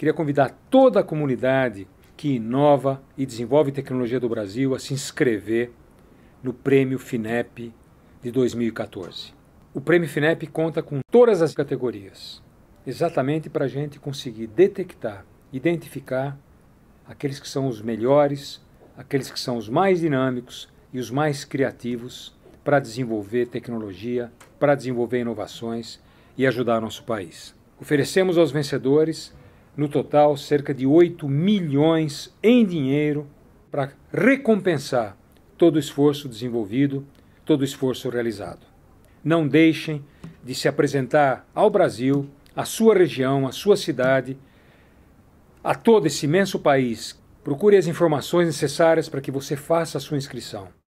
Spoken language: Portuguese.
Queria convidar toda a comunidade que inova e desenvolve tecnologia do Brasil a se inscrever no Prêmio FINEP de 2014. O Prêmio FINEP conta com todas as categorias, exatamente para a gente conseguir detectar, identificar aqueles que são os melhores, aqueles que são os mais dinâmicos e os mais criativos para desenvolver tecnologia, para desenvolver inovações e ajudar nosso país. Oferecemos aos vencedores no total, cerca de 8 milhões em dinheiro para recompensar todo o esforço desenvolvido, todo o esforço realizado. Não deixem de se apresentar ao Brasil, à sua região, à sua cidade, a todo esse imenso país. Procure as informações necessárias para que você faça a sua inscrição.